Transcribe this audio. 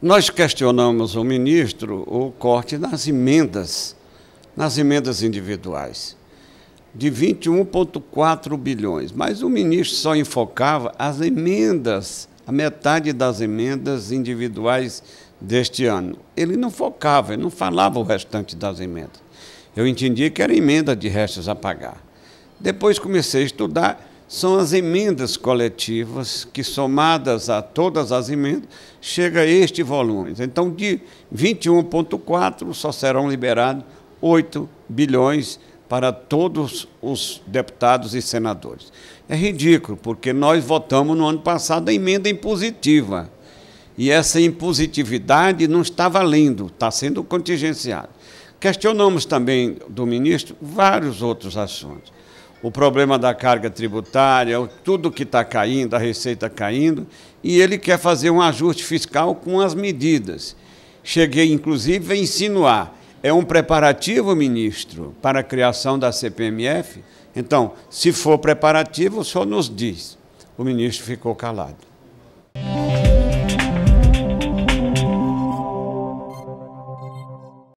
Nós questionamos o ministro o corte nas emendas, nas emendas individuais, de 21,4 bilhões, mas o ministro só enfocava as emendas, a metade das emendas individuais deste ano. Ele não focava, ele não falava o restante das emendas. Eu entendi que era emenda de restos a pagar. Depois comecei a estudar são as emendas coletivas que, somadas a todas as emendas, chega a este volume. Então, de 21,4 só serão liberados 8 bilhões para todos os deputados e senadores. É ridículo, porque nós votamos no ano passado a emenda impositiva. E essa impositividade não está valendo, está sendo contingenciada. Questionamos também do ministro vários outros assuntos o problema da carga tributária, tudo que está caindo, a receita caindo, e ele quer fazer um ajuste fiscal com as medidas. Cheguei, inclusive, a insinuar. É um preparativo, ministro, para a criação da CPMF? Então, se for preparativo, o senhor nos diz. O ministro ficou calado.